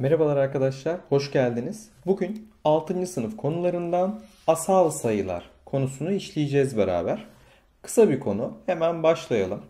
Merhabalar arkadaşlar, hoş geldiniz. Bugün 6. sınıf konularından asal sayılar konusunu işleyeceğiz beraber. Kısa bir konu, hemen başlayalım.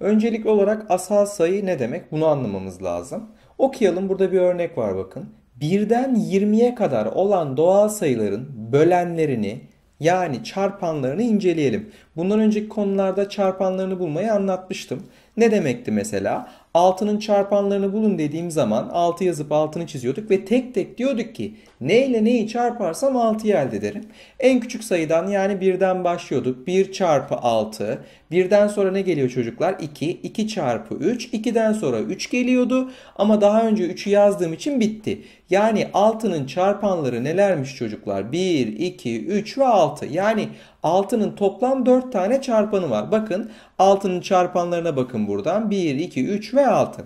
Öncelikli olarak asal sayı ne demek bunu anlamamız lazım. Okuyalım, burada bir örnek var bakın. Birden 20'ye kadar olan doğal sayıların bölenlerini yani çarpanlarını inceleyelim. Bundan önceki konularda çarpanlarını bulmayı anlatmıştım. Ne demekti mesela? 6'nın çarpanlarını bulun dediğim zaman 6 yazıp altını çiziyorduk ve tek tek diyorduk ki neyle neyi çarparsam 6'yı elde ederim. En küçük sayıdan yani 1'den başlıyorduk. 1 çarpı 6. 1'den sonra ne geliyor çocuklar? 2. 2 çarpı 3. 2'den sonra 3 geliyordu ama daha önce 3'ü yazdığım için bitti. Yani 6'nın çarpanları nelermiş çocuklar? 1, 2, 3 ve 6. Yani 6'nın toplam 4 tane çarpanı var. Bakın 6'nın çarpanlarına bakın buradan. 1, 2, 3 ve 6.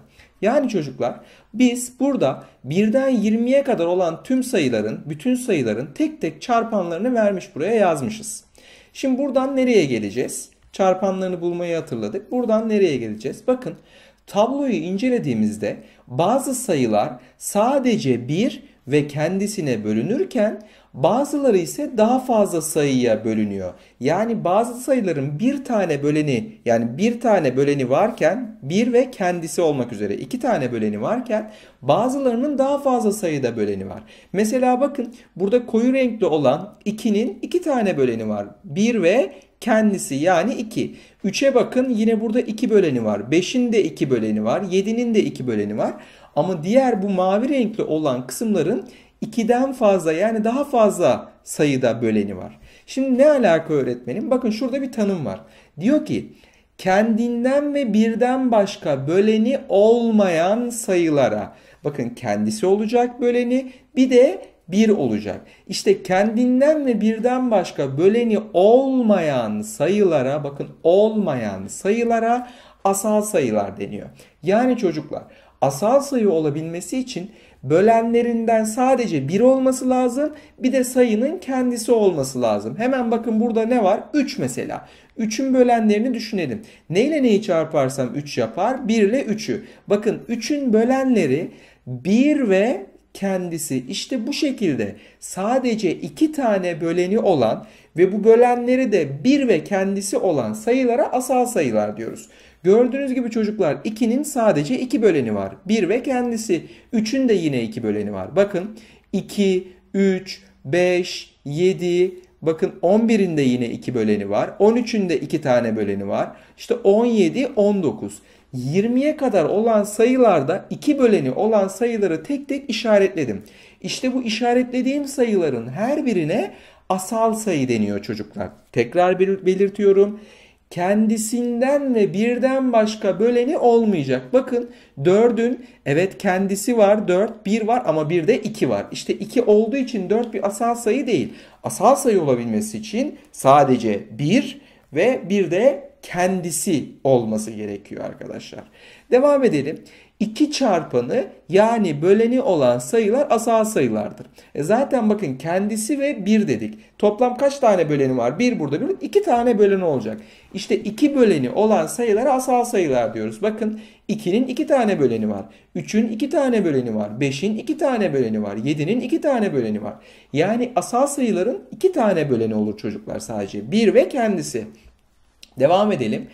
Yani çocuklar biz burada 1'den 20'ye kadar olan tüm sayıların, bütün sayıların tek tek çarpanlarını vermiş buraya yazmışız. Şimdi buradan nereye geleceğiz? Çarpanlarını bulmayı hatırladık. Buradan nereye geleceğiz? Bakın tabloyu incelediğimizde bazı sayılar sadece 1 ve kendisine bölünürken Bazıları ise daha fazla sayıya bölünüyor. Yani bazı sayıların bir tane böleni yani bir tane böleni varken bir ve kendisi olmak üzere iki tane böleni varken bazılarının daha fazla sayıda böleni var. Mesela bakın burada koyu renkli olan 2'nin iki tane böleni var. 1 ve kendisi yani 2. 3'e bakın yine burada 2 böleni var. 5'in de 2 böleni var. 7'nin de 2 böleni var. Ama diğer bu mavi renkli olan kısımların 2'den fazla yani daha fazla sayıda böleni var. Şimdi ne alaka öğretmenim? Bakın şurada bir tanım var. Diyor ki kendinden ve birden başka böleni olmayan sayılara. Bakın kendisi olacak böleni bir de bir olacak. İşte kendinden ve birden başka böleni olmayan sayılara bakın olmayan sayılara asal sayılar deniyor. Yani çocuklar asal sayı olabilmesi için bölenlerinden sadece 1 olması lazım. Bir de sayının kendisi olması lazım. Hemen bakın burada ne var? 3 mesela. 3'ün bölenlerini düşünelim. Neyle neyi çarparsam 3 yapar? 1 ile 3'ü. Bakın 3'ün bölenleri 1 ve kendisi. İşte bu şekilde sadece iki tane böleni olan ve bu bölenleri de 1 ve kendisi olan sayılara asal sayılar diyoruz. Gördüğünüz gibi çocuklar 2'nin sadece 2 böleni var. 1 ve kendisi. 3'ün de yine 2 böleni var. Bakın 2, 3, 5, 7, Bakın 11'in de yine 2 böleni var. 13'ün de 2 tane böleni var. İşte 17, 19. 20'ye kadar olan sayılarda 2 böleni olan sayıları tek tek işaretledim. İşte bu işaretlediğim sayıların her birine asal sayı deniyor çocuklar. Tekrar belirtiyorum kendisinden ve birden başka böleni olmayacak. Bakın dördün evet kendisi var dört bir var ama bir de iki var. İşte iki olduğu için dört bir asal sayı değil. Asal sayı olabilmesi için sadece bir ve bir de kendisi olması gerekiyor arkadaşlar. Devam edelim. 2 çarpanı yani böleni olan sayılar asal sayılardır. E zaten bakın kendisi ve 1 dedik. Toplam kaç tane böleni var? 1 burada 1. 2 tane böleni olacak. İşte 2 böleni olan sayılara asal sayılar diyoruz. Bakın 2'nin 2 tane böleni var. 3'ün 2 tane böleni var. 5'in 2 tane böleni var. 7'nin 2 tane böleni var. Yani asal sayıların 2 tane böleni olur çocuklar sadece. 1 ve kendisi. Devam edelim.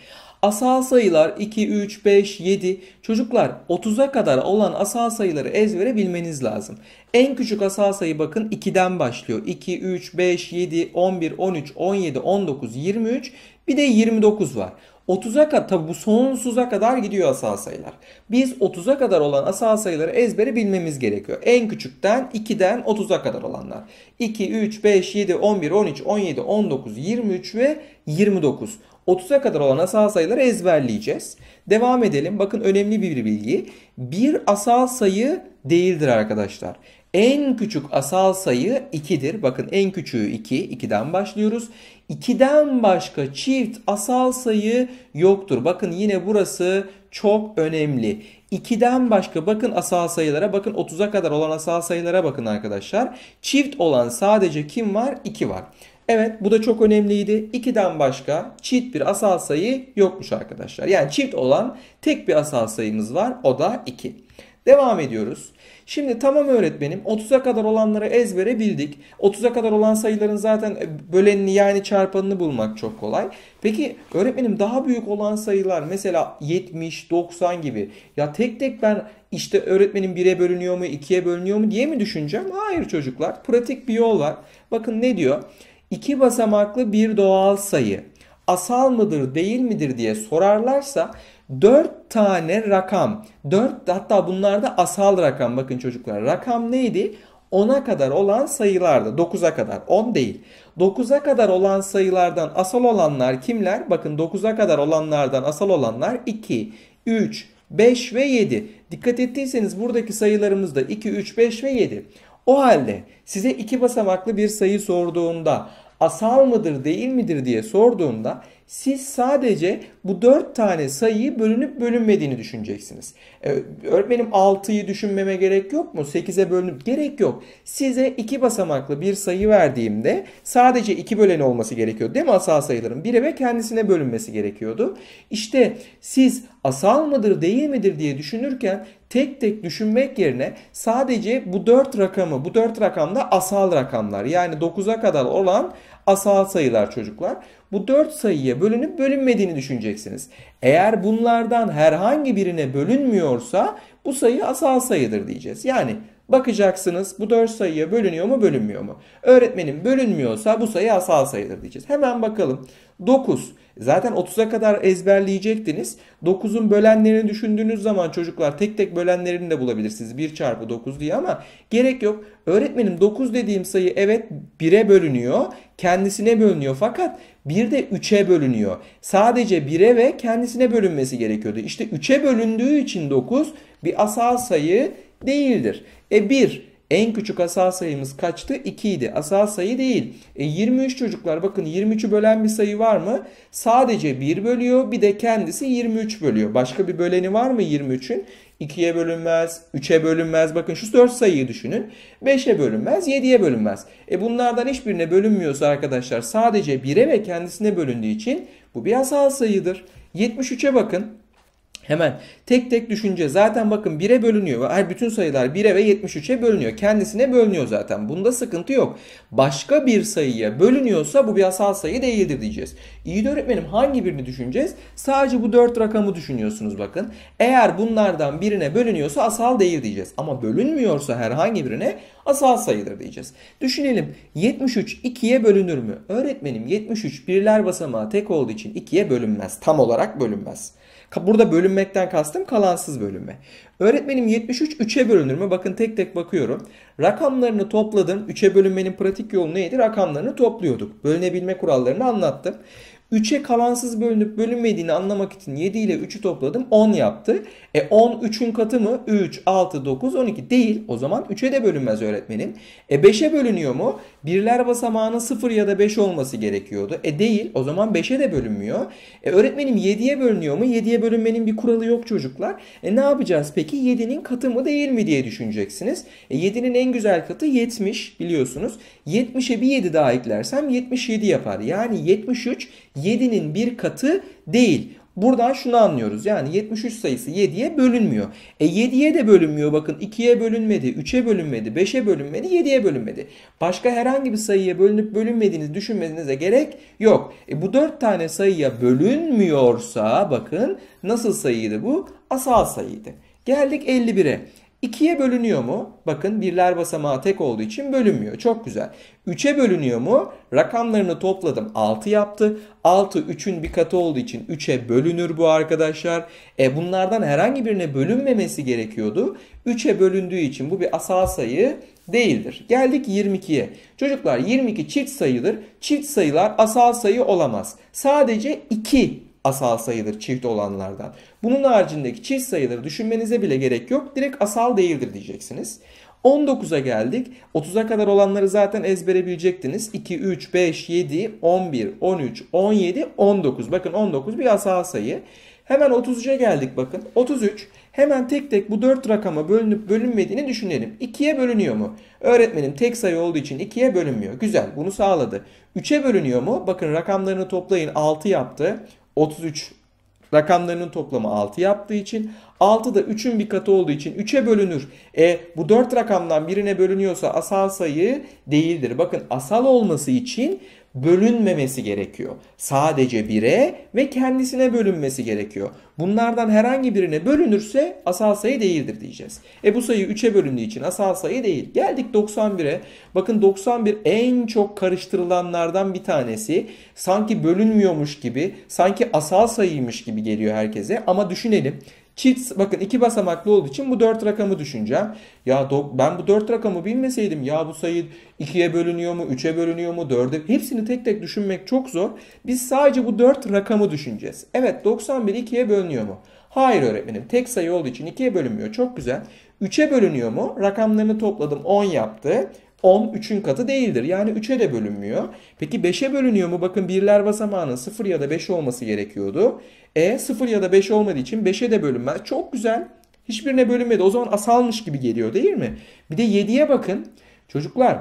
Asal sayılar 2, 3, 5, 7 çocuklar 30'a kadar olan asal sayıları ezbere bilmeniz lazım. En küçük asal sayı bakın 2'den başlıyor. 2, 3, 5, 7, 11, 13, 17, 19, 23 bir de 29 var. 30'a kadar tabi bu sonsuza kadar gidiyor asal sayılar. Biz 30'a kadar olan asal sayıları ezbere bilmemiz gerekiyor. En küçükten 2'den 30'a kadar olanlar. 2, 3, 5, 7, 11, 13, 17, 19, 23 ve 29. 30'a kadar olan asal sayıları ezberleyeceğiz. Devam edelim. Bakın önemli bir bilgi. Bir asal sayı değildir arkadaşlar. En küçük asal sayı 2'dir. Bakın en küçüğü 2. 2'den başlıyoruz. 2'den başka çift asal sayı yoktur. Bakın yine burası çok önemli. 2'den başka bakın asal sayılara bakın 30'a kadar olan asal sayılara bakın arkadaşlar. Çift olan sadece kim var? 2 var. Evet bu da çok önemliydi. 2'den başka çift bir asal sayı yokmuş arkadaşlar. Yani çift olan tek bir asal sayımız var o da 2. Devam ediyoruz. Şimdi tamam öğretmenim 30'a kadar olanları ezbere bildik. 30'a kadar olan sayıların zaten bölenini yani çarpanını bulmak çok kolay. Peki öğretmenim daha büyük olan sayılar mesela 70, 90 gibi. Ya tek tek ben işte öğretmenim 1'e bölünüyor mu 2'ye bölünüyor mu diye mi düşüneceğim? Hayır çocuklar pratik bir yol var. Bakın ne diyor? iki basamaklı bir doğal sayı asal mıdır değil midir diye sorarlarsa 4 tane rakam 4 hatta bunlarda asal rakam bakın çocuklar rakam neydi? 10'a kadar olan sayılarda 9'a kadar 10 değil 9'a kadar olan sayılardan asal olanlar kimler? Bakın 9'a kadar olanlardan asal olanlar 2, 3, 5 ve 7. Dikkat ettiyseniz buradaki sayılarımız da 2, 3, 5 ve 7. O halde size iki basamaklı bir sayı sorduğunda asal mıdır değil midir diye sorduğunda siz sadece bu 4 tane sayıyı bölünüp bölünmediğini düşüneceksiniz. Ee, öğretmenim 6'yı düşünmeme gerek yok mu? 8'e bölünüp gerek yok. Size 2 basamaklı bir sayı verdiğimde sadece 2 böleni olması gerekiyor. Değil mi asal sayıların? 1'e ve kendisine bölünmesi gerekiyordu. İşte siz asal mıdır değil midir diye düşünürken tek tek düşünmek yerine sadece bu 4 rakamı, bu 4 rakamda asal rakamlar yani 9'a kadar olan asal sayılar çocuklar. Bu 4 sayıya bölünüp bölünmediğini düşüneceksiniz. Eğer bunlardan herhangi birine bölünmüyorsa bu sayı asal sayıdır diyeceğiz. Yani bakacaksınız bu 4 sayıya bölünüyor mu bölünmüyor mu? Öğretmenim bölünmüyorsa bu sayı asal sayıdır diyeceğiz. Hemen bakalım. 9 Zaten 30'a kadar ezberleyecektiniz. 9'un bölenlerini düşündüğünüz zaman çocuklar tek tek bölenlerini de bulabilirsiniz. 1 çarpı 9 diye ama gerek yok. Öğretmenim 9 dediğim sayı evet 1'e bölünüyor. Kendisine bölünüyor fakat 1 de 3'e bölünüyor. Sadece 1'e ve kendisine bölünmesi gerekiyordu. İşte 3'e bölündüğü için 9 bir asal sayı değildir. E 1 en küçük asal sayımız kaçtı? 2 idi. Asal sayı değil. E 23 çocuklar bakın 23'ü bölen bir sayı var mı? Sadece 1 bölüyor bir de kendisi 23 bölüyor. Başka bir böleni var mı 23'ün? 2'ye bölünmez, 3'e bölünmez. Bakın şu 4 sayıyı düşünün. 5'e bölünmez, 7'ye bölünmez. E bunlardan hiçbirine bölünmüyorsa arkadaşlar sadece 1'e ve kendisine bölündüğü için bu bir asal sayıdır. 73'e bakın. Hemen tek tek düşünce zaten bakın 1'e bölünüyor. Her bütün sayılar 1'e ve 73'e bölünüyor. Kendisine bölünüyor zaten. Bunda sıkıntı yok. Başka bir sayıya bölünüyorsa bu bir asal sayı değildir diyeceğiz. İyi de öğretmenim hangi birini düşüneceğiz? Sadece bu 4 rakamı düşünüyorsunuz bakın. Eğer bunlardan birine bölünüyorsa asal değil diyeceğiz. Ama bölünmüyorsa herhangi birine asal sayıdır diyeceğiz. Düşünelim 73 2'ye bölünür mü? Öğretmenim 73 birler basamağı tek olduğu için 2'ye bölünmez. Tam olarak bölünmez. Burada bölünmekten kastım kalansız bölünme. Öğretmenim 73 3'e bölünür mü? Bakın tek tek bakıyorum. Rakamlarını topladım. 3'e bölünmenin pratik yolu neydi? Rakamlarını topluyorduk. Bölünebilme kurallarını anlattım. 3'e kalansız bölünüp bölünmediğini anlamak için 7 ile 3'ü topladım 10 yaptı. E 10 3'ün katı mı? 3, 6, 9, 12 değil. O zaman 3'e de bölünmez öğretmenim. E 5'e bölünüyor mu? Birler basamağının 0 ya da 5 olması gerekiyordu. E değil. O zaman 5'e de bölünmüyor. E öğretmenim 7'ye bölünüyor mu? 7'ye bölünmenin bir kuralı yok çocuklar. E ne yapacağız peki? 7'nin katı mı değil mi diye düşüneceksiniz. E 7'nin en güzel katı 70 biliyorsunuz. 70'e bir 7 daha eklersem 77 yapar. Yani 73 7'nin bir katı değil. Buradan şunu anlıyoruz. Yani 73 sayısı 7'ye bölünmüyor. E 7'ye de bölünmüyor. Bakın 2'ye bölünmedi, 3'e bölünmedi, 5'e bölünmedi, 7'ye bölünmedi. Başka herhangi bir sayıya bölünüp bölünmediğinizi düşünmenize gerek yok. E bu 4 tane sayıya bölünmüyorsa bakın nasıl sayıydı bu? Asal sayıydı. Geldik 51'e. 2'ye bölünüyor mu? Bakın birler basamağı tek olduğu için bölünmüyor. Çok güzel. 3'e bölünüyor mu? Rakamlarını topladım. 6 yaptı. 6 3'ün bir katı olduğu için 3'e bölünür bu arkadaşlar. E bunlardan herhangi birine bölünmemesi gerekiyordu. 3'e bölündüğü için bu bir asal sayı değildir. Geldik 22'ye. Çocuklar 22 çift sayıdır. Çift sayılar asal sayı olamaz. Sadece 2 asal sayıdır çift olanlardan. Bunun haricindeki çift sayıları düşünmenize bile gerek yok. Direkt asal değildir diyeceksiniz. 19'a geldik. 30'a kadar olanları zaten ezbere bilecektiniz. 2, 3, 5, 7, 11, 13, 17, 19. Bakın 19 bir asal sayı. Hemen 30'a geldik bakın. 33 hemen tek tek bu 4 rakama bölünüp bölünmediğini düşünelim. 2'ye bölünüyor mu? Öğretmenim tek sayı olduğu için 2'ye bölünmüyor. Güzel bunu sağladı. 3'e bölünüyor mu? Bakın rakamlarını toplayın 6 yaptı. 33 rakamlarının toplamı 6 yaptığı için 6 da 3'ün bir katı olduğu için 3'e bölünür. E bu 4 rakamdan birine bölünüyorsa asal sayı değildir. Bakın asal olması için bölünmemesi gerekiyor. Sadece bire ve kendisine bölünmesi gerekiyor. Bunlardan herhangi birine bölünürse asal sayı değildir diyeceğiz. E bu sayı 3'e bölündüğü için asal sayı değil. Geldik 91'e. Bakın 91 en çok karıştırılanlardan bir tanesi. Sanki bölünmüyormuş gibi, sanki asal sayıymış gibi geliyor herkese. Ama düşünelim. Çift bakın iki basamaklı olduğu için bu dört rakamı düşüneceğim. Ya ben bu dört rakamı bilmeseydim ya bu sayı ikiye bölünüyor mu, üçe bölünüyor mu, 4'e hepsini tek tek düşünmek çok zor. Biz sadece bu dört rakamı düşüneceğiz. Evet 91 ikiye bölünüyor mu? Hayır öğretmenim tek sayı olduğu için ikiye bölünmüyor. Çok güzel. Üçe bölünüyor mu? Rakamlarını topladım 10 yaptı. 10 3'ün katı değildir. Yani 3'e de bölünmüyor. Peki 5'e bölünüyor mu? Bakın birler basamağının 0 ya da 5 olması gerekiyordu. E 0 ya da 5 olmadığı için 5'e de bölünmez. Çok güzel. Hiçbirine bölünmedi. O zaman asalmış gibi geliyor değil mi? Bir de 7'ye bakın. Çocuklar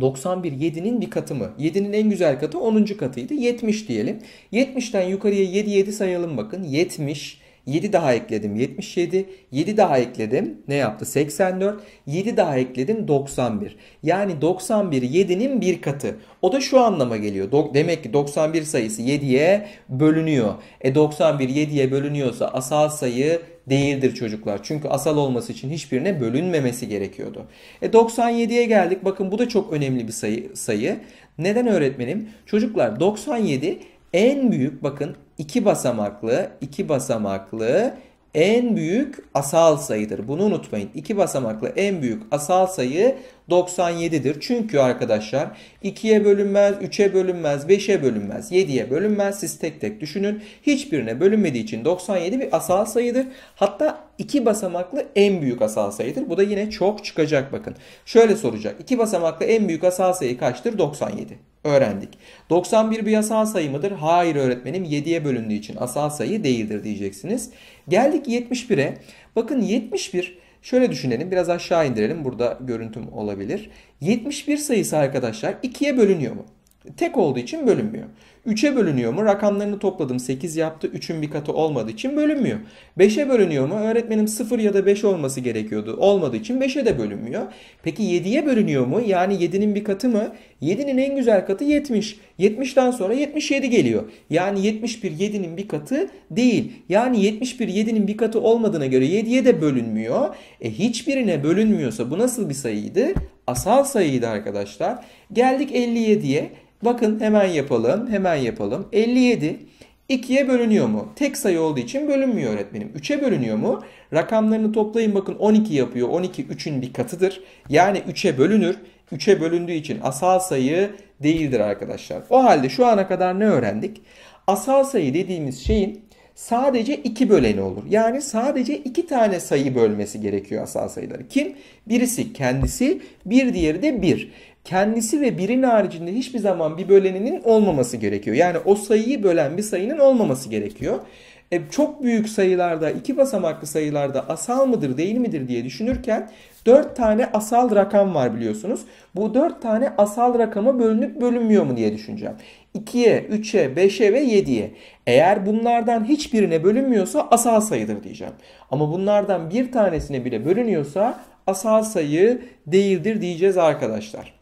91 7'nin bir katı mı? 7'nin en güzel katı 10. katıydı. 70 diyelim. 70'ten yukarıya 7 7 sayalım bakın. 70 7 daha ekledim 77. 7 daha ekledim ne yaptı? 84. 7 daha ekledim 91. Yani 91 7'nin bir katı. O da şu anlama geliyor. demek ki 91 sayısı 7'ye bölünüyor. E 91 7'ye bölünüyorsa asal sayı değildir çocuklar. Çünkü asal olması için hiçbirine bölünmemesi gerekiyordu. E 97'ye geldik. Bakın bu da çok önemli bir sayı. sayı. Neden öğretmenim? Çocuklar 97 en büyük bakın iki basamaklı iki basamaklı en büyük asal sayıdır. Bunu unutmayın. İki basamaklı en büyük asal sayı 97'dir. Çünkü arkadaşlar 2'ye bölünmez, 3'e bölünmez, 5'e bölünmez, 7'ye bölünmez. Siz tek tek düşünün. Hiçbirine bölünmediği için 97 bir asal sayıdır. Hatta iki basamaklı en büyük asal sayıdır. Bu da yine çok çıkacak bakın. Şöyle soracak. İki basamaklı en büyük asal sayı kaçtır? 97. Öğrendik. 91 bir asal sayı mıdır? Hayır öğretmenim 7'ye bölündüğü için asal sayı değildir diyeceksiniz. Geldik 71'e. Bakın 71 şöyle düşünelim. Biraz aşağı indirelim. Burada görüntüm olabilir. 71 sayısı arkadaşlar 2'ye bölünüyor mu? Tek olduğu için bölünmüyor. 3'e bölünüyor mu? Rakamlarını topladım 8 yaptı. 3'ün bir katı olmadığı için bölünmüyor. 5'e bölünüyor mu? Öğretmenim 0 ya da 5 olması gerekiyordu. Olmadığı için 5'e de bölünmüyor. Peki 7'ye bölünüyor mu? Yani 7'nin bir katı mı? 7'nin en güzel katı 70. 70'ten sonra 77 geliyor. Yani 71 7'nin bir katı değil. Yani 71 7'nin bir katı olmadığına göre 7'ye de bölünmüyor. E hiçbirine bölünmüyorsa bu nasıl bir sayıydı? Asal sayıydı arkadaşlar. Geldik 57'ye. Bakın hemen yapalım. Hemen yapalım. 57 2'ye bölünüyor mu? Tek sayı olduğu için bölünmüyor öğretmenim. 3'e bölünüyor mu? Rakamlarını toplayın bakın 12 yapıyor. 12 3'ün bir katıdır. Yani 3'e bölünür. 3'e bölündüğü için asal sayı değildir arkadaşlar. O halde şu ana kadar ne öğrendik? Asal sayı dediğimiz şeyin sadece 2 böleni olur. Yani sadece 2 tane sayı bölmesi gerekiyor asal sayıları. Kim? Birisi kendisi, bir diğeri de 1 kendisi ve birinin haricinde hiçbir zaman bir böleninin olmaması gerekiyor. Yani o sayıyı bölen bir sayının olmaması gerekiyor. E, çok büyük sayılarda, iki basamaklı sayılarda asal mıdır değil midir diye düşünürken 4 tane asal rakam var biliyorsunuz. Bu 4 tane asal rakama bölünüp bölünmüyor mu diye düşüneceğim. 2'ye, 3'e, 5'e ve 7'ye. Eğer bunlardan hiçbirine bölünmüyorsa asal sayıdır diyeceğim. Ama bunlardan bir tanesine bile bölünüyorsa asal sayı değildir diyeceğiz arkadaşlar.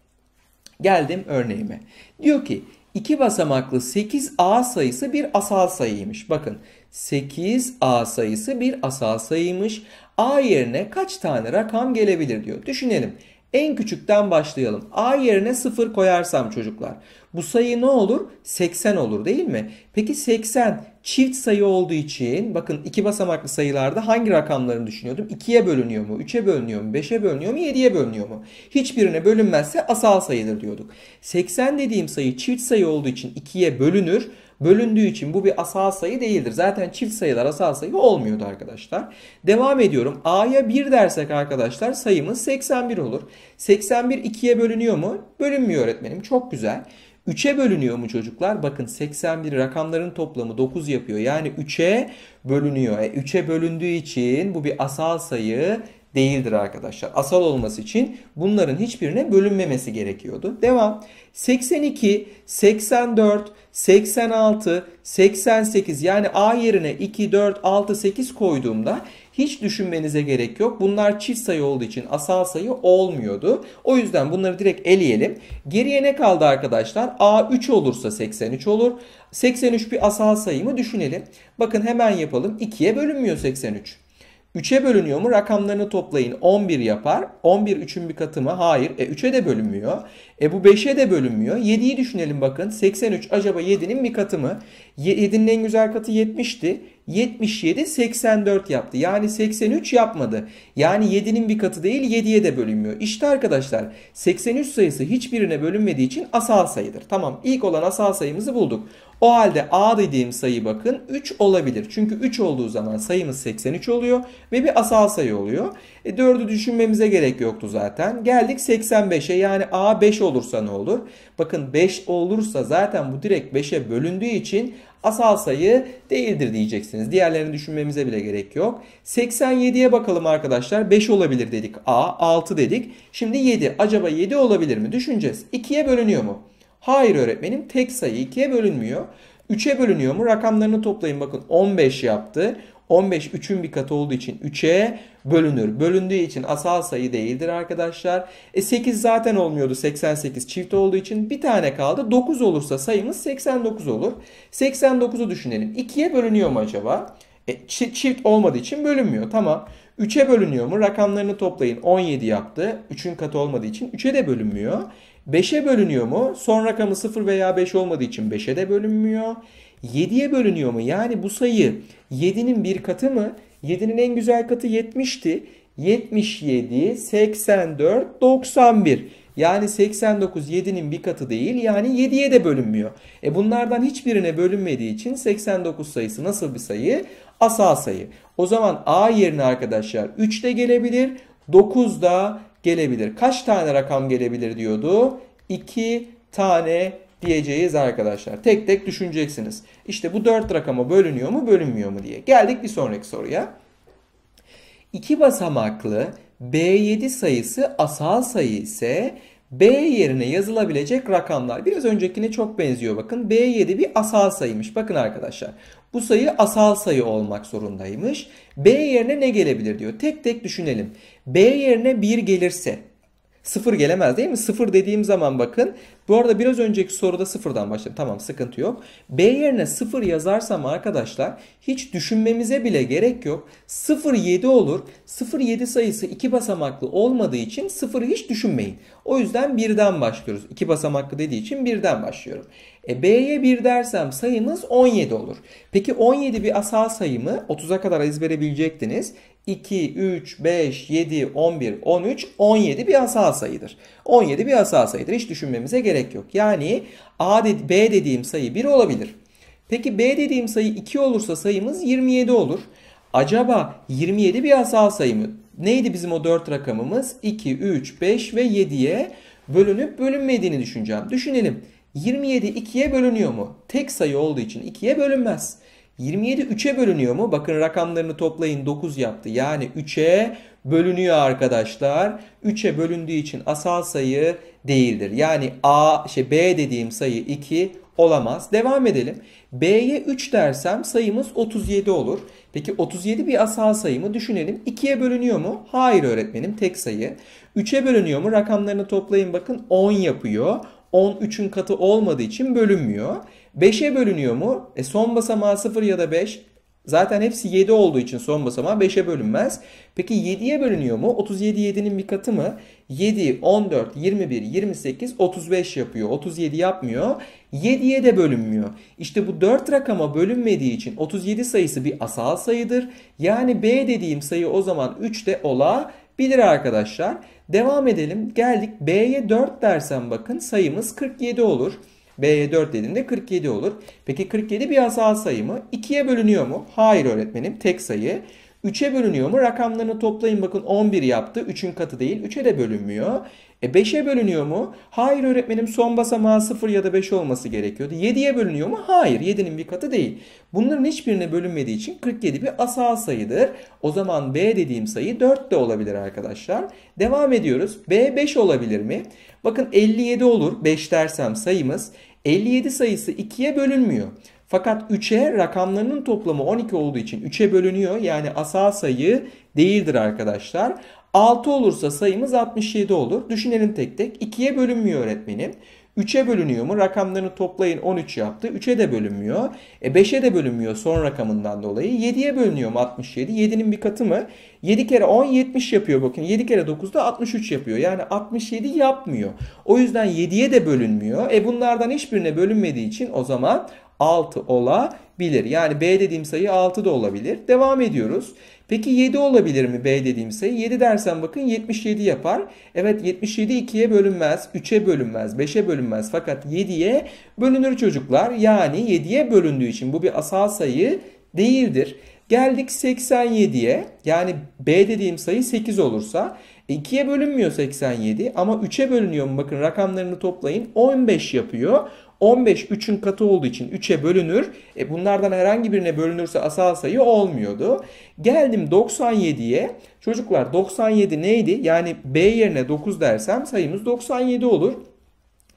Geldim örneğime. Diyor ki iki basamaklı 8A sayısı bir asal sayıymış. Bakın 8A sayısı bir asal sayıymış. A yerine kaç tane rakam gelebilir diyor. Düşünelim. En küçükten başlayalım. A yerine 0 koyarsam çocuklar. Bu sayı ne olur? 80 olur değil mi? Peki 80 çift sayı olduğu için bakın iki basamaklı sayılarda hangi rakamlarını düşünüyordum? 2'ye bölünüyor mu? 3'e bölünüyor mu? 5'e bölünüyor mu? 7'ye bölünüyor mu? Hiçbirine bölünmezse asal sayıdır diyorduk. 80 dediğim sayı çift sayı olduğu için 2'ye bölünür. Bölündüğü için bu bir asal sayı değildir. Zaten çift sayılar asal sayı olmuyordu arkadaşlar. Devam ediyorum. A'ya 1 dersek arkadaşlar sayımız 81 olur. 81 2'ye bölünüyor mu? Bölünmüyor öğretmenim. Çok güzel. 3'e bölünüyor mu çocuklar? Bakın 81 rakamların toplamı 9 yapıyor. Yani 3'e bölünüyor. E, 3'e bölündüğü için bu bir asal sayı değildir arkadaşlar. Asal olması için bunların hiçbirine bölünmemesi gerekiyordu. Devam. 82, 84, 86, 88 yani A yerine 2, 4, 6, 8 koyduğumda hiç düşünmenize gerek yok. Bunlar çift sayı olduğu için asal sayı olmuyordu. O yüzden bunları direkt eleyelim. Geriye ne kaldı arkadaşlar? A3 olursa 83 olur. 83 bir asal sayı mı düşünelim. Bakın hemen yapalım. 2'ye bölünmüyor 83. 3'e bölünüyor mu? Rakamlarını toplayın. 11 yapar. 11 3'ün bir katı mı? Hayır. E 3'e de bölünmüyor. E bu 5'e de bölünmüyor. 7'yi düşünelim bakın. 83 acaba 7'nin bir katı mı? 7'nin en güzel katı 70'ti. 77 84 yaptı. Yani 83 yapmadı. Yani 7'nin bir katı değil 7'ye de bölünmüyor. İşte arkadaşlar 83 sayısı hiçbirine bölünmediği için asal sayıdır. Tamam ilk olan asal sayımızı bulduk. O halde A dediğim sayı bakın 3 olabilir. Çünkü 3 olduğu zaman sayımız 83 oluyor ve bir asal sayı oluyor. E, 4'ü düşünmemize gerek yoktu zaten. Geldik 85'e yani A 5 olursa ne olur? Bakın 5 olursa zaten bu direkt 5'e bölündüğü için asal sayı değildir diyeceksiniz. Diğerlerini düşünmemize bile gerek yok. 87'ye bakalım arkadaşlar. 5 olabilir dedik A, 6 dedik. Şimdi 7. Acaba 7 olabilir mi? Düşüneceğiz. 2'ye bölünüyor mu? Hayır öğretmenim. Tek sayı 2'ye bölünmüyor. 3'e bölünüyor mu? Rakamlarını toplayın bakın 15 yaptı. 15 3'ün bir katı olduğu için 3'e bölünür. Bölündüğü için asal sayı değildir arkadaşlar. E 8 zaten olmuyordu 88 çift olduğu için bir tane kaldı. 9 olursa sayımız 89 olur. 89'u düşünelim. 2'ye bölünüyor mu acaba? E, çift olmadığı için bölünmüyor. Tamam. 3'e bölünüyor mu? Rakamlarını toplayın. 17 yaptı. 3'ün katı olmadığı için 3'e de bölünmüyor. 5'e bölünüyor mu? Son rakamı 0 veya 5 olmadığı için 5'e de bölünmüyor. 7'ye bölünüyor mu? Yani bu sayı 7'nin bir katı mı? 7'nin en güzel katı 70'ti. 77, 84, 91. Yani 89 7'nin bir katı değil yani 7'ye de bölünmüyor. E bunlardan hiçbirine bölünmediği için 89 sayısı nasıl bir sayı? Asal sayı. O zaman A yerine arkadaşlar 3 de gelebilir 9 da gelebilir. Kaç tane rakam gelebilir diyordu? 2 tane diyeceğiz arkadaşlar. Tek tek düşüneceksiniz. İşte bu 4 rakama bölünüyor mu bölünmüyor mu diye. Geldik bir sonraki soruya. 2 basamaklı B7 sayısı asal sayı ise B yerine yazılabilecek rakamlar. Biraz öncekine çok benziyor bakın. B7 bir asal sayıymış. Bakın arkadaşlar. Bu sayı asal sayı olmak zorundaymış. B yerine ne gelebilir diyor. Tek tek düşünelim. B yerine 1 gelirse 0 gelemez değil mi? 0 dediğim zaman bakın bu arada biraz önceki soruda sıfırdan başladım. Tamam sıkıntı yok. B yerine sıfır yazarsam arkadaşlar hiç düşünmemize bile gerek yok. Sıfır yedi olur. Sıfır yedi sayısı iki basamaklı olmadığı için sıfırı hiç düşünmeyin. O yüzden birden başlıyoruz. İki basamaklı dediği için birden başlıyorum. E, B'ye bir dersem sayımız 17 olur. Peki 17 bir asal sayı mı? 30'a kadar ezbere bilecektiniz. 2, 3, 5, 7, 11, 13, 17 bir asal sayıdır. 17 bir asal sayıdır. Hiç düşünmemize gerek gerek yok. Yani A de, B dediğim sayı 1 olabilir. Peki B dediğim sayı 2 olursa sayımız 27 olur. Acaba 27 bir asal sayı mı? Neydi bizim o 4 rakamımız? 2, 3, 5 ve 7'ye bölünüp bölünmediğini düşüneceğim. Düşünelim. 27 2'ye bölünüyor mu? Tek sayı olduğu için 2'ye bölünmez. 27 3'e bölünüyor mu? Bakın rakamlarını toplayın 9 yaptı. Yani 3'e bölünüyor arkadaşlar. 3'e bölündüğü için asal sayı değildir. Yani A, şey B dediğim sayı 2 olamaz. Devam edelim. B'ye 3 dersem sayımız 37 olur. Peki 37 bir asal sayı mı? Düşünelim. 2'ye bölünüyor mu? Hayır öğretmenim tek sayı. 3'e bölünüyor mu? Rakamlarını toplayın bakın 10 yapıyor. 13'ün katı olmadığı için bölünmüyor. 5'e bölünüyor mu? E son basamağı 0 ya da 5 Zaten hepsi 7 olduğu için son basamağı 5'e bölünmez. Peki 7'ye bölünüyor mu? 37 7'nin bir katı mı? 7, 14, 21, 28, 35 yapıyor. 37 yapmıyor. 7'ye de bölünmüyor. İşte bu 4 rakama bölünmediği için 37 sayısı bir asal sayıdır. Yani B dediğim sayı o zaman 3 de olabilir arkadaşlar. Devam edelim. Geldik B'ye 4 dersen bakın sayımız 47 olur. B'ye 4 dediğimde 47 olur. Peki 47 bir asal sayı mı? 2'ye bölünüyor mu? Hayır öğretmenim tek sayı. 3'e bölünüyor mu? Rakamlarını toplayın bakın 11 yaptı. 3'ün katı değil. 3'e de bölünmüyor. E 5'e bölünüyor mu? Hayır öğretmenim son basamağı 0 ya da 5 olması gerekiyordu. 7'ye bölünüyor mu? Hayır 7'nin bir katı değil. Bunların hiçbirine bölünmediği için 47 bir asal sayıdır. O zaman B dediğim sayı 4 de olabilir arkadaşlar. Devam ediyoruz. B 5 olabilir mi? Bakın 57 olur 5 dersem sayımız. 57 sayısı 2'ye bölünmüyor. Fakat 3'e rakamlarının toplamı 12 olduğu için 3'e bölünüyor. Yani asal sayı değildir arkadaşlar. 6 olursa sayımız 67 olur. Düşünelim tek tek. 2'ye bölünmüyor öğretmenim. 3'e bölünüyor mu? Rakamlarını toplayın 13 yaptı. 3'e de bölünmüyor. E 5'e de bölünmüyor son rakamından dolayı. 7'ye bölünüyor mu 67? 7'nin bir katı mı? 7 kere 10 70 yapıyor bakın. 7 kere 9 da 63 yapıyor. Yani 67 yapmıyor. O yüzden 7'ye de bölünmüyor. E bunlardan hiçbirine bölünmediği için o zaman 6 olabilir. Yani B dediğim sayı 6 da olabilir. Devam ediyoruz. Peki 7 olabilir mi B dediğim sayı? 7 dersen bakın 77 yapar. Evet 77 2'ye bölünmez, 3'e bölünmez, 5'e bölünmez. Fakat 7'ye bölünür çocuklar. Yani 7'ye bölündüğü için bu bir asal sayı değildir. Geldik 87'ye. Yani B dediğim sayı 8 olursa 2'ye bölünmüyor 87 ama 3'e bölünüyor mu? Bakın rakamlarını toplayın. 15 yapıyor. 15 3'ün katı olduğu için 3'e bölünür. E bunlardan herhangi birine bölünürse asal sayı olmuyordu. Geldim 97'ye. Çocuklar 97 neydi? Yani B yerine 9 dersem sayımız 97 olur.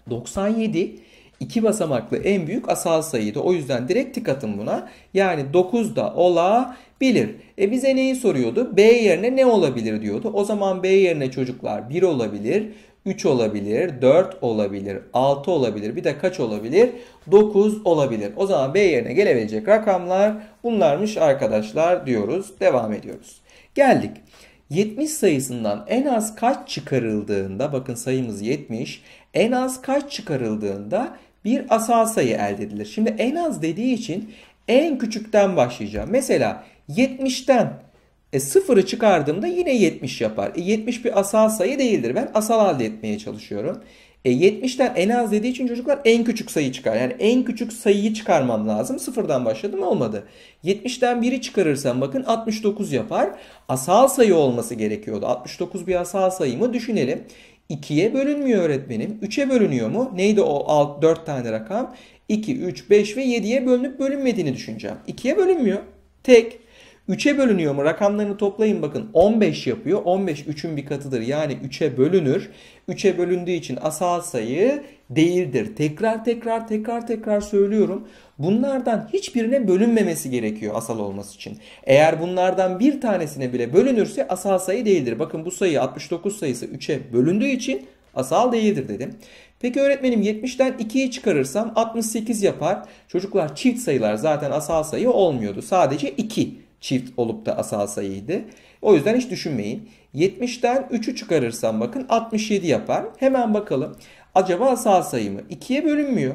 97 iki basamaklı en büyük asal sayıydı. O yüzden direkt tık atın buna. Yani 9 da olabilir. E bize neyi soruyordu? B yerine ne olabilir diyordu. O zaman B yerine çocuklar 1 olabilir. 3 olabilir, 4 olabilir, 6 olabilir, bir de kaç olabilir? 9 olabilir. O zaman B yerine gelebilecek rakamlar bunlarmış arkadaşlar diyoruz. Devam ediyoruz. Geldik. 70 sayısından en az kaç çıkarıldığında bakın sayımız 70 en az kaç çıkarıldığında bir asal sayı elde edilir. Şimdi en az dediği için en küçükten başlayacağım. Mesela 70'ten e sıfırı çıkardığımda yine 70 yapar. E 70 bir asal sayı değildir. Ben asal elde etmeye çalışıyorum. E 70'ten en az dediği için çocuklar en küçük sayı çıkar. Yani en küçük sayıyı çıkarmam lazım. Sıfırdan başladım olmadı. 70'ten biri çıkarırsam bakın 69 yapar. Asal sayı olması gerekiyordu. 69 bir asal sayı mı düşünelim. 2'ye bölünmüyor öğretmenim. 3'e bölünüyor mu? Neydi o alt 4 tane rakam? 2, 3, 5 ve 7'ye bölünüp bölünmediğini düşüneceğim. 2'ye bölünmüyor. Tek. 3'e bölünüyor mu? Rakamlarını toplayın bakın. 15 yapıyor. 15 3'ün bir katıdır. Yani 3'e bölünür. 3'e bölündüğü için asal sayı değildir. Tekrar tekrar tekrar tekrar söylüyorum. Bunlardan hiçbirine bölünmemesi gerekiyor asal olması için. Eğer bunlardan bir tanesine bile bölünürse asal sayı değildir. Bakın bu sayı 69 sayısı 3'e bölündüğü için asal değildir dedim. Peki öğretmenim 70'ten 2'yi çıkarırsam 68 yapar. Çocuklar çift sayılar zaten asal sayı olmuyordu. Sadece 2 çift olup da asal sayıydı. O yüzden hiç düşünmeyin. 70'ten 3'ü çıkarırsam bakın 67 yapar. Hemen bakalım. Acaba asal sayı mı? 2'ye bölünmüyor.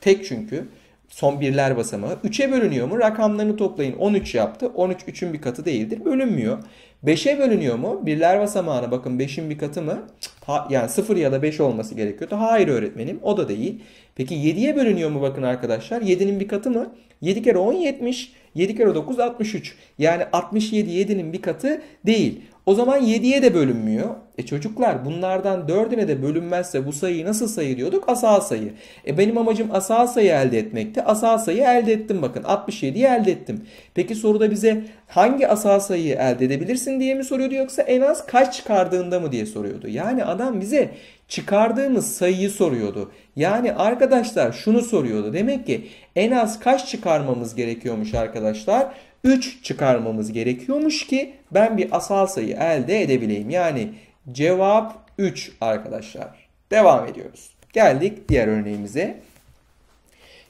Tek çünkü son birler basamağı. 3'e bölünüyor mu? Rakamlarını toplayın. 13 yaptı. 13 3'ün bir katı değildir. Bölünmüyor. 5'e bölünüyor mu? Birler basamağına bakın 5'in bir katı mı? Ha, yani 0 ya da 5 olması gerekiyordu. Hayır öğretmenim o da değil. Peki 7'ye bölünüyor mu bakın arkadaşlar? 7'nin bir katı mı? 7 kere 10 70. 7 kere 9 63. Yani 67 7'nin bir katı değil. O zaman 7'ye de bölünmüyor. E çocuklar bunlardan 4'üne de bölünmezse bu sayıyı nasıl sayı diyorduk? Asal sayı. E benim amacım asal sayı elde etmekti. Asal sayı elde ettim bakın. 67'yi elde ettim. Peki soruda bize hangi asal sayıyı elde edebilirsin diye mi soruyordu yoksa en az kaç çıkardığında mı diye soruyordu. Yani adam bize çıkardığımız sayıyı soruyordu. Yani arkadaşlar şunu soruyordu. Demek ki en az kaç çıkarmamız gerekiyormuş arkadaşlar? 3 çıkarmamız gerekiyormuş ki ben bir asal sayı elde edebileyim. Yani cevap 3 arkadaşlar. Devam ediyoruz. Geldik diğer örneğimize.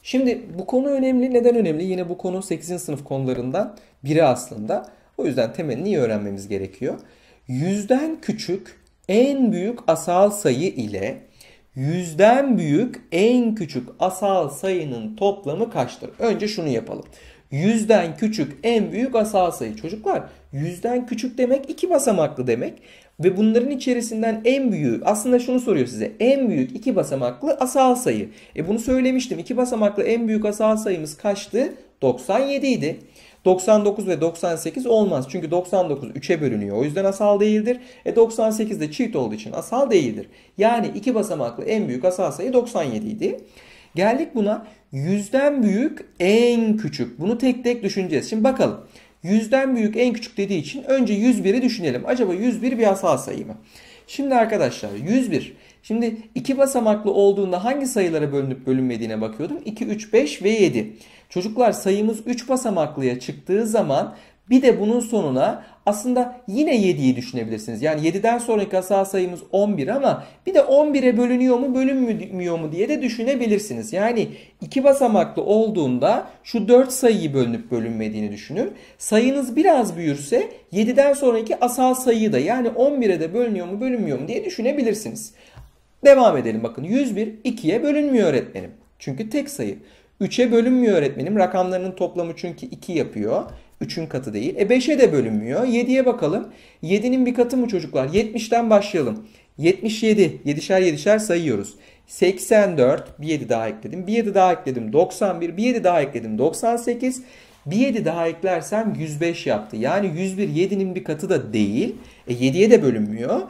Şimdi bu konu önemli. Neden önemli? Yine bu konu 8. sınıf konularından biri aslında. O yüzden temelini iyi öğrenmemiz gerekiyor. Yüzden küçük en büyük asal sayı ile yüzden büyük en küçük asal sayının toplamı kaçtır? Önce şunu yapalım. Yüzden küçük en büyük asal sayı. Çocuklar yüzden küçük demek iki basamaklı demek. Ve bunların içerisinden en büyüğü aslında şunu soruyor size. En büyük iki basamaklı asal sayı. E bunu söylemiştim. İki basamaklı en büyük asal sayımız kaçtı? 97 idi. 99 ve 98 olmaz. Çünkü 99 3'e bölünüyor. O yüzden asal değildir. E 98 de çift olduğu için asal değildir. Yani iki basamaklı en büyük asal sayı 97 idi. Geldik buna yüzden büyük en küçük. Bunu tek tek düşüneceğiz. Şimdi bakalım. Yüzden büyük en küçük dediği için önce 101'i düşünelim. Acaba 101 bir asal sayı mı? Şimdi arkadaşlar 101. Şimdi iki basamaklı olduğunda hangi sayılara bölünüp bölünmediğine bakıyordum. 2, 3, 5 ve 7. Çocuklar sayımız 3 basamaklıya çıktığı zaman bir de bunun sonuna aslında yine 7'yi düşünebilirsiniz. Yani 7'den sonraki asal sayımız 11 ama bir de 11'e bölünüyor mu bölünmüyor mu diye de düşünebilirsiniz. Yani iki basamaklı olduğunda şu 4 sayıyı bölünüp bölünmediğini düşünün. Sayınız biraz büyürse 7'den sonraki asal sayıyı da yani 11'e de bölünüyor mu bölünmüyor mu diye düşünebilirsiniz. Devam edelim bakın 101 2'ye bölünmüyor öğretmenim. Çünkü tek sayı. 3'e bölünmüyor öğretmenim. Rakamlarının toplamı çünkü 2 yapıyor. 3'ün katı değil. E 5'e de bölünmüyor. 7'ye bakalım. 7'nin bir katı mı çocuklar? 70'ten başlayalım. 77. 7'şer 7'şer sayıyoruz. 84. Bir 7 daha ekledim. Bir 7 daha ekledim. 91. Bir 7 daha ekledim. 98. Bir 7 daha eklersem 105 yaptı. Yani 101 7'nin bir katı da değil. E 7'ye de bölünmüyor.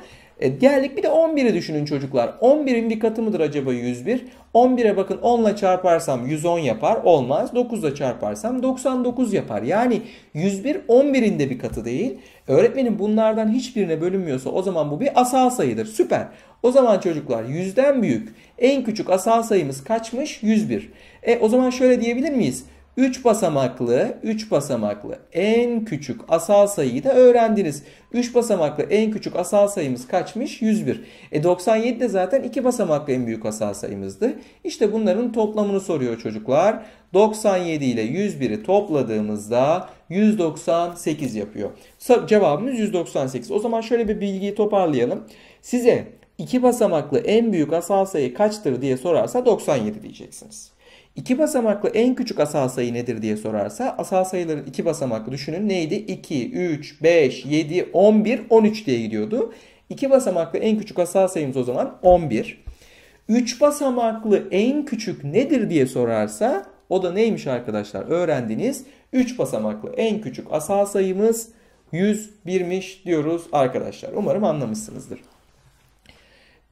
E, geldik bir de 11'i düşünün çocuklar. 11'in bir katı mıdır acaba 101? 11'e bakın 10 ile çarparsam 110 yapar. Olmaz. 9 ile çarparsam 99 yapar. Yani 101 11'in de bir katı değil. Öğretmenin bunlardan hiçbirine bölünmüyorsa o zaman bu bir asal sayıdır. Süper. O zaman çocuklar 100'den büyük en küçük asal sayımız kaçmış? 101. E o zaman şöyle diyebilir miyiz? 3 basamaklı, 3 basamaklı en küçük asal sayıyı da öğrendiniz. 3 basamaklı en küçük asal sayımız kaçmış? 101. E 97 de zaten 2 basamaklı en büyük asal sayımızdı. İşte bunların toplamını soruyor çocuklar. 97 ile 101'i topladığımızda 198 yapıyor. Cevabımız 198. O zaman şöyle bir bilgiyi toparlayalım. Size 2 basamaklı en büyük asal sayı kaçtır diye sorarsa 97 diyeceksiniz. İki basamaklı en küçük asal sayı nedir diye sorarsa asal sayıların iki basamaklı düşünün neydi? 2, 3, 5, 7, 11, 13 diye gidiyordu. İki basamaklı en küçük asal sayımız o zaman 11. Üç basamaklı en küçük nedir diye sorarsa o da neymiş arkadaşlar öğrendiniz. Üç basamaklı en küçük asal sayımız 101'miş diyoruz arkadaşlar. Umarım anlamışsınızdır.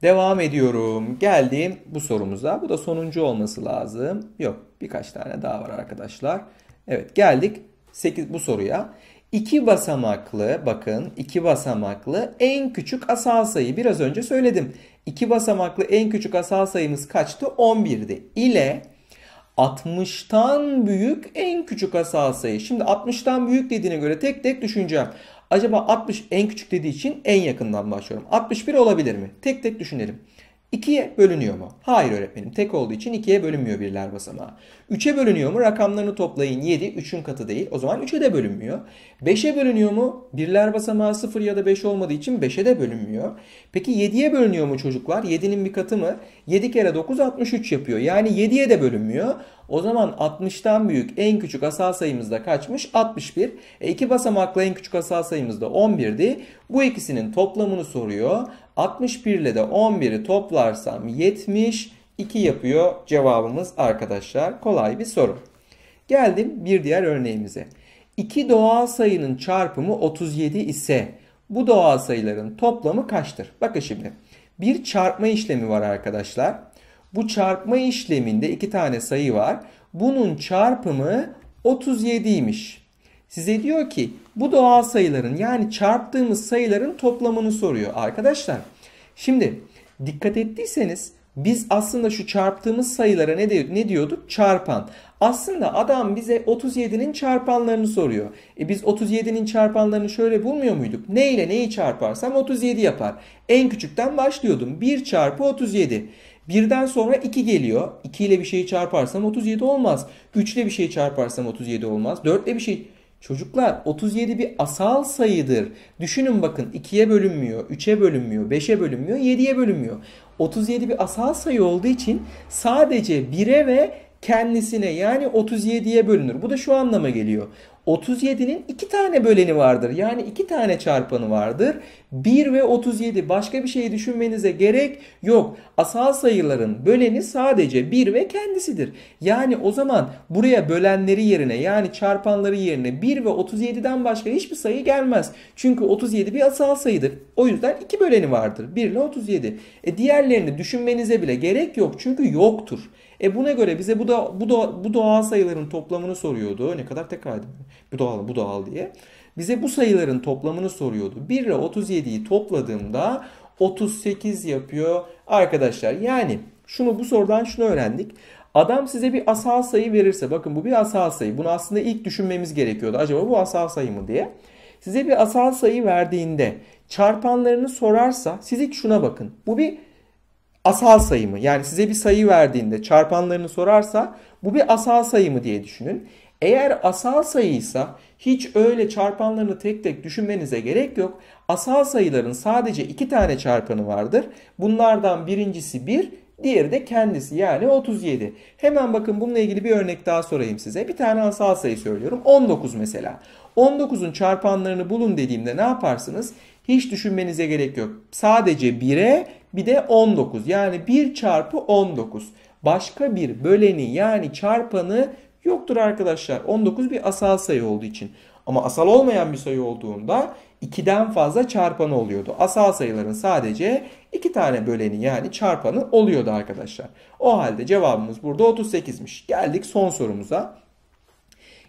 Devam ediyorum. Geldiğim bu sorumuza. Bu da sonuncu olması lazım. Yok birkaç tane daha var arkadaşlar. Evet geldik 8 bu soruya. İki basamaklı bakın iki basamaklı en küçük asal sayı biraz önce söyledim. İki basamaklı en küçük asal sayımız kaçtı? 11'di. İle 60'tan büyük en küçük asal sayı. Şimdi 60'tan büyük dediğine göre tek tek düşüneceğim. Acaba 60 en küçük dediği için en yakından başlıyorum. 61 olabilir mi? Tek tek düşünelim. 2'ye bölünüyor mu? Hayır öğretmenim. Tek olduğu için 2'ye bölünmüyor birler basamağı. 3'e bölünüyor mu? Rakamlarını toplayın. 7 3'ün katı değil. O zaman 3'e de bölünmüyor. 5'e bölünüyor mu? Birler basamağı 0 ya da 5 olmadığı için 5'e de bölünmüyor. Peki 7'ye bölünüyor mu çocuklar? 7'nin bir katı mı? 7 kere 9 63 yapıyor. Yani 7'ye de bölünmüyor. O zaman 60'tan büyük en küçük asal sayımız da kaçmış? 61. E, iki basamaklı en küçük asal sayımız da 11'di. Bu ikisinin toplamını soruyor. 61 ile de 11'i toplarsam 72 yapıyor cevabımız arkadaşlar. Kolay bir soru. Geldim bir diğer örneğimize. İki doğal sayının çarpımı 37 ise bu doğal sayıların toplamı kaçtır? Bakın şimdi bir çarpma işlemi var arkadaşlar. Bu çarpma işleminde iki tane sayı var. Bunun çarpımı 37'ymiş. Size diyor ki bu doğal sayıların yani çarptığımız sayıların toplamını soruyor arkadaşlar. Şimdi dikkat ettiyseniz biz aslında şu çarptığımız sayılara ne, diyor, ne diyorduk? Çarpan. Aslında adam bize 37'nin çarpanlarını soruyor. E biz 37'nin çarpanlarını şöyle bulmuyor muyduk? Ne ile neyi çarparsam 37 yapar. En küçükten başlıyordum. 1 çarpı 37. Birden sonra 2 geliyor. 2 ile bir şeyi çarparsam 37 olmaz. 3 ile bir şeyi çarparsam 37 olmaz. 4 ile bir şey Çocuklar 37 bir asal sayıdır. Düşünün bakın 2'ye bölünmüyor, 3'e bölünmüyor, 5'e bölünmüyor, 7'ye bölünmüyor. 37 bir asal sayı olduğu için sadece 1'e ve kendisine yani 37'ye bölünür. Bu da şu anlama geliyor. 37'nin iki tane böleni vardır. Yani iki tane çarpanı vardır. 1 ve 37 başka bir şey düşünmenize gerek yok. Asal sayıların böleni sadece 1 ve kendisidir. Yani o zaman buraya bölenleri yerine yani çarpanları yerine 1 ve 37'den başka hiçbir sayı gelmez. Çünkü 37 bir asal sayıdır. O yüzden iki böleni vardır. 1 ile 37. E diğerlerini düşünmenize bile gerek yok çünkü yoktur. E buna göre bize bu da bu da bu doğal sayıların toplamını soruyordu. Ne kadar tekrar edin. Bu doğal bu doğal diye. Bize bu sayıların toplamını soruyordu. 1 ile 37'yi topladığımda 38 yapıyor arkadaşlar. Yani şunu bu sorudan şunu öğrendik. Adam size bir asal sayı verirse bakın bu bir asal sayı. Bunu aslında ilk düşünmemiz gerekiyordu. Acaba bu asal sayı mı diye. Size bir asal sayı verdiğinde çarpanlarını sorarsa siz ilk şuna bakın. Bu bir asal sayı mı? Yani size bir sayı verdiğinde çarpanlarını sorarsa bu bir asal sayı mı diye düşünün. Eğer asal sayıysa hiç öyle çarpanlarını tek tek düşünmenize gerek yok. Asal sayıların sadece iki tane çarpanı vardır. Bunlardan birincisi 1, diğeri de kendisi yani 37. Hemen bakın bununla ilgili bir örnek daha sorayım size. Bir tane asal sayı söylüyorum. 19 mesela. 19'un çarpanlarını bulun dediğimde ne yaparsınız? Hiç düşünmenize gerek yok. Sadece 1'e bir de 19 yani 1 çarpı 19. Başka bir böleni yani çarpanı yoktur arkadaşlar. 19 bir asal sayı olduğu için. Ama asal olmayan bir sayı olduğunda 2'den fazla çarpanı oluyordu. Asal sayıların sadece 2 tane böleni yani çarpanı oluyordu arkadaşlar. O halde cevabımız burada 38'miş. Geldik son sorumuza.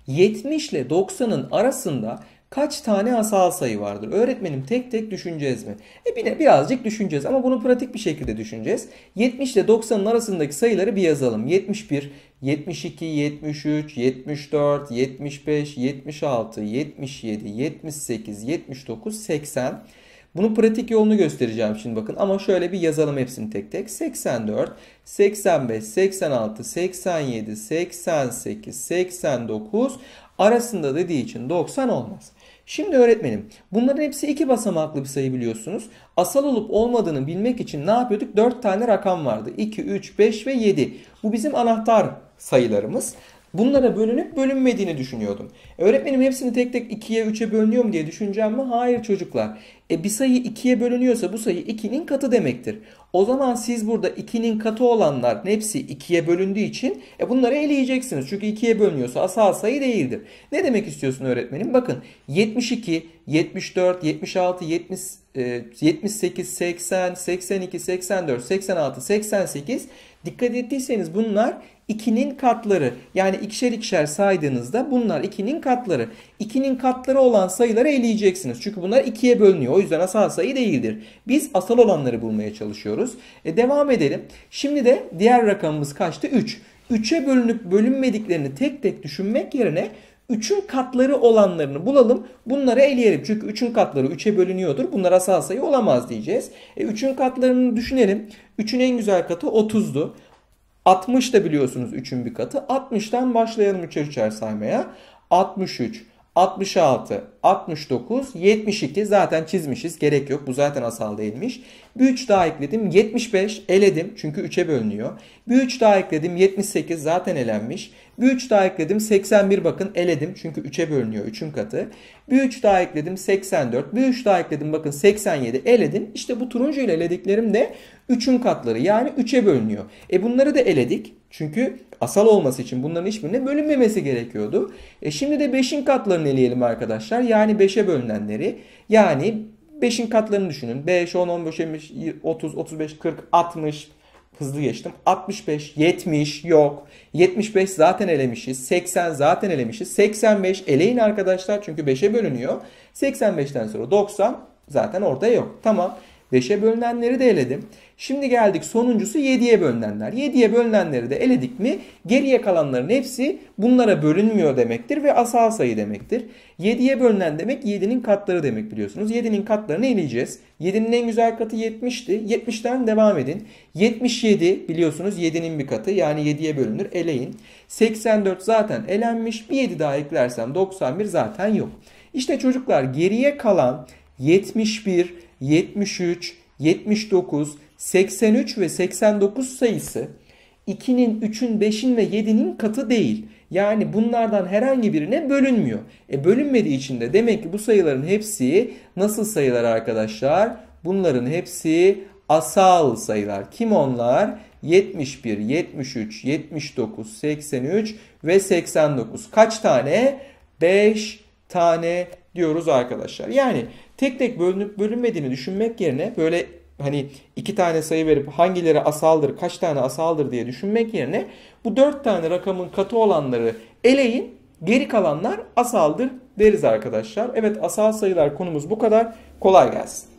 70 ile 90'ın arasında kaç tane asal sayı vardır? Öğretmenim tek tek düşüneceğiz mi? E bir, birazcık düşüneceğiz ama bunu pratik bir şekilde düşüneceğiz. 70 ile 90'ın arasındaki sayıları bir yazalım. 71, 72, 73, 74, 75, 76, 77, 78, 79, 80. Bunu pratik yolunu göstereceğim şimdi bakın ama şöyle bir yazalım hepsini tek tek. 84, 85, 86, 87, 88, 89 arasında dediği için 90 olmaz. Şimdi öğretmenim bunların hepsi iki basamaklı bir sayı biliyorsunuz. Asal olup olmadığını bilmek için ne yapıyorduk? 4 tane rakam vardı. 2, 3, 5 ve 7. Bu bizim anahtar sayılarımız bunlara bölünüp bölünmediğini düşünüyordum. öğretmenim hepsini tek tek 2'ye 3'e bölünüyor mu diye düşüneceğim mi? Hayır çocuklar. E, bir sayı 2'ye bölünüyorsa bu sayı 2'nin katı demektir. O zaman siz burada 2'nin katı olanlar hepsi 2'ye bölündüğü için e, bunları eleyeceksiniz. Çünkü 2'ye bölünüyorsa asal sayı değildir. Ne demek istiyorsun öğretmenim? Bakın 72, 74, 76, 70, 78, 80, 82, 84, 86, 88 dikkat ettiyseniz bunlar 2'nin katları yani ikişer ikişer saydığınızda bunlar 2'nin katları. 2'nin katları olan sayıları eleyeceksiniz. Çünkü bunlar 2'ye bölünüyor. O yüzden asal sayı değildir. Biz asal olanları bulmaya çalışıyoruz. E, devam edelim. Şimdi de diğer rakamımız kaçtı? 3. 3'e bölünüp bölünmediklerini tek tek düşünmek yerine 3'ün katları olanlarını bulalım. Bunları eleyelim. Çünkü 3'ün katları 3'e bölünüyordur. Bunlar asal sayı olamaz diyeceğiz. E, katlarını düşünelim. 3'ün en güzel katı 30'du. 60 da biliyorsunuz 3'ün bir katı. 60'tan başlayalım üçer üçer saymaya. 63, 66, 69, 72 zaten çizmişiz. Gerek yok. Bu zaten asal değilmiş. Bir 3 daha ekledim. 75 eledim. Çünkü 3'e bölünüyor. Bir 3 daha ekledim. 78 zaten elenmiş. Bir 3 daha ekledim. 81 bakın eledim. Çünkü 3'e bölünüyor. 3'ün katı. Bir 3 daha ekledim. 84. Bir 3 daha ekledim. Bakın 87 eledim. İşte bu turuncu ile elediklerim de 3'ün katları. Yani 3'e bölünüyor. E bunları da eledik. Çünkü asal olması için bunların hiçbirine bölünmemesi gerekiyordu. E şimdi de 5'in katlarını eleyelim arkadaşlar. Yani 5'e bölünenleri. Yani 5'in katlarını düşünün. 5, 10, 15, 25, 30, 35, 40, 60. Hızlı geçtim. 65, 70 yok. 75 zaten elemişiz. 80 zaten elemişiz. 85 eleyin arkadaşlar çünkü 5'e bölünüyor. 85'ten sonra 90 zaten orada yok. Tamam. 5'e bölünenleri de eledim. Şimdi geldik sonuncusu 7'ye bölünenler. 7'ye bölünenleri de eledik mi geriye kalanların hepsi bunlara bölünmüyor demektir ve asal sayı demektir. 7'ye bölünen demek 7'nin katları demek biliyorsunuz. 7'nin katlarını eleyeceğiz. 7'nin en güzel katı 70'ti. 70'ten devam edin. 77 biliyorsunuz 7'nin bir katı yani 7'ye bölünür eleyin. 84 zaten elenmiş. Bir 7 daha eklersem 91 zaten yok. İşte çocuklar geriye kalan 71, 73, 79, 83 ve 89 sayısı 2'nin, 3'ün, 5'in ve 7'nin katı değil. Yani bunlardan herhangi birine bölünmüyor. E bölünmediği için de demek ki bu sayıların hepsi nasıl sayılar arkadaşlar? Bunların hepsi asal sayılar. Kim onlar? 71, 73, 79, 83 ve 89. Kaç tane? 5 tane diyoruz arkadaşlar. Yani tek tek bölünüp bölünmediğini düşünmek yerine böyle hani iki tane sayı verip hangileri asaldır, kaç tane asaldır diye düşünmek yerine bu dört tane rakamın katı olanları eleyin. Geri kalanlar asaldır deriz arkadaşlar. Evet asal sayılar konumuz bu kadar. Kolay gelsin.